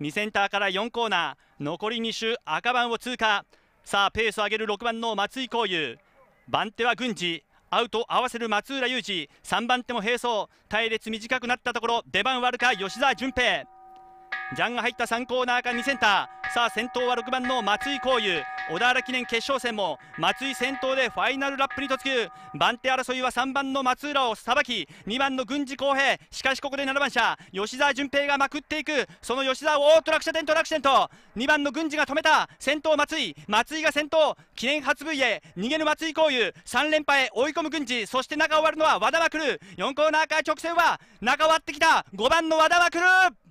2センターから4コーナー残り2周赤番を通過さあペースを上げる6番の松井幸雄番手は郡司アウト合わせる松浦裕二3番手も並走隊列短くなったところ出番悪るか吉澤純平ジャンが入った3コーナーか2センターさあ先頭は6番の松井幸雄小田原記念決勝戦も松井先頭でファイナルラップに突入番手争いは3番の松浦をさばき2番の郡司浩平しかしここで7番車吉澤純平がまくっていくその吉澤をトラクショントラクションと2番の郡司が止めた先頭松井松井が先頭記念初 V へ逃げる松井幸雄3連覇へ追い込む郡司そして中終わるのは和田は来る4コーナーから直線は中終わってきた5番の和田は来る